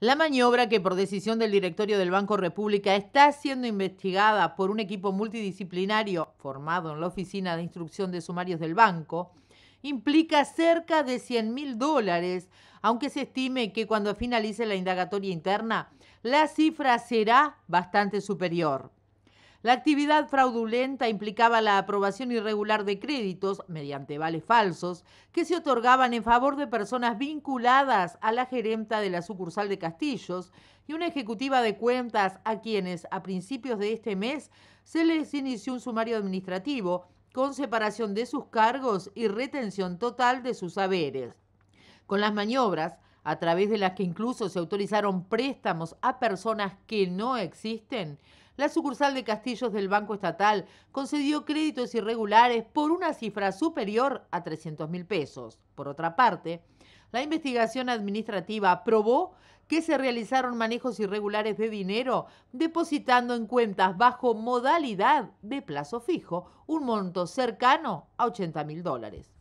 La maniobra que por decisión del directorio del Banco República está siendo investigada por un equipo multidisciplinario formado en la Oficina de Instrucción de Sumarios del Banco implica cerca de 100 mil dólares, aunque se estime que cuando finalice la indagatoria interna la cifra será bastante superior. La actividad fraudulenta implicaba la aprobación irregular de créditos mediante vales falsos que se otorgaban en favor de personas vinculadas a la gerenta de la sucursal de Castillos y una ejecutiva de cuentas a quienes a principios de este mes se les inició un sumario administrativo con separación de sus cargos y retención total de sus haberes. Con las maniobras, a través de las que incluso se autorizaron préstamos a personas que no existen, la sucursal de Castillos del Banco Estatal concedió créditos irregulares por una cifra superior a 300 mil pesos. Por otra parte, la investigación administrativa probó que se realizaron manejos irregulares de dinero depositando en cuentas bajo modalidad de plazo fijo un monto cercano a 80 mil dólares.